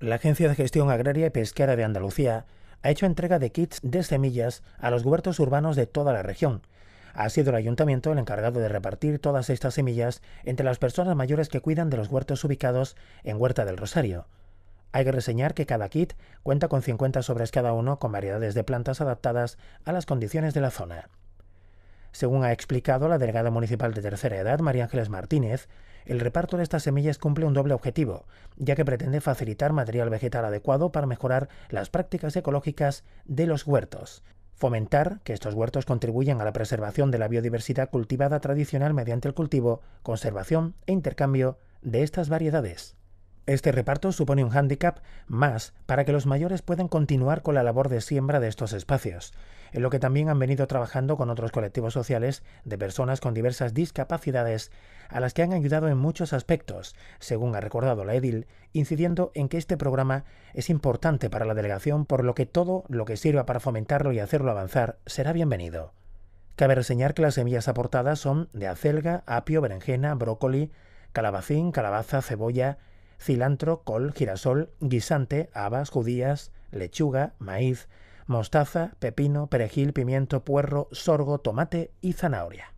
La Agencia de Gestión Agraria y Pesquera de Andalucía ha hecho entrega de kits de semillas a los huertos urbanos de toda la región. Ha sido el ayuntamiento el encargado de repartir todas estas semillas entre las personas mayores que cuidan de los huertos ubicados en Huerta del Rosario. Hay que reseñar que cada kit cuenta con 50 sobres cada uno con variedades de plantas adaptadas a las condiciones de la zona. Según ha explicado la delegada municipal de tercera edad, María Ángeles Martínez, el reparto de estas semillas cumple un doble objetivo, ya que pretende facilitar material vegetal adecuado para mejorar las prácticas ecológicas de los huertos, fomentar que estos huertos contribuyan a la preservación de la biodiversidad cultivada tradicional mediante el cultivo, conservación e intercambio de estas variedades. Este reparto supone un hándicap más para que los mayores puedan continuar con la labor de siembra de estos espacios, en lo que también han venido trabajando con otros colectivos sociales de personas con diversas discapacidades, a las que han ayudado en muchos aspectos, según ha recordado la Edil, incidiendo en que este programa es importante para la delegación, por lo que todo lo que sirva para fomentarlo y hacerlo avanzar será bienvenido. Cabe reseñar que las semillas aportadas son de acelga, apio, berenjena, brócoli, calabacín, calabaza, cebolla, cilantro, col, girasol, guisante, habas, judías, lechuga, maíz, mostaza, pepino, perejil, pimiento, puerro, sorgo, tomate y zanahoria.